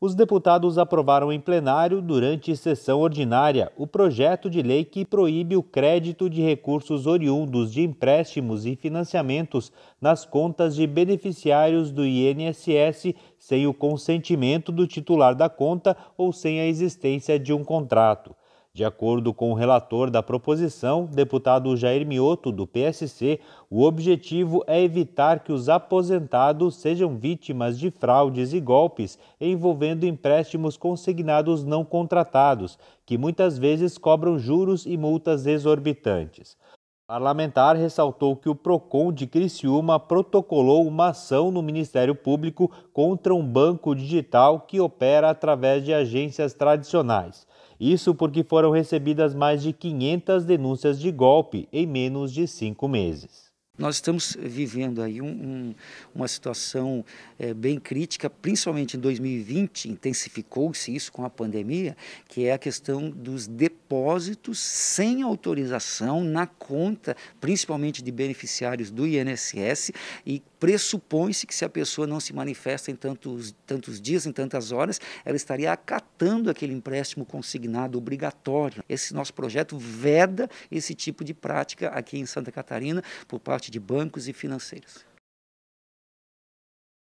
Os deputados aprovaram em plenário, durante sessão ordinária, o projeto de lei que proíbe o crédito de recursos oriundos de empréstimos e financiamentos nas contas de beneficiários do INSS sem o consentimento do titular da conta ou sem a existência de um contrato. De acordo com o relator da proposição, deputado Jair Mioto, do PSC, o objetivo é evitar que os aposentados sejam vítimas de fraudes e golpes envolvendo empréstimos consignados não contratados, que muitas vezes cobram juros e multas exorbitantes parlamentar ressaltou que o PROCON de Criciúma protocolou uma ação no Ministério Público contra um banco digital que opera através de agências tradicionais. Isso porque foram recebidas mais de 500 denúncias de golpe em menos de cinco meses. Nós estamos vivendo aí um, um, uma situação é, bem crítica, principalmente em 2020, intensificou-se isso com a pandemia, que é a questão dos depósitos sem autorização na conta, principalmente de beneficiários do INSS, e pressupõe-se que se a pessoa não se manifesta em tantos, tantos dias, em tantas horas, ela estaria acatando aquele empréstimo consignado obrigatório. Esse nosso projeto veda esse tipo de prática aqui em Santa Catarina por parte parte de bancos e financeiros.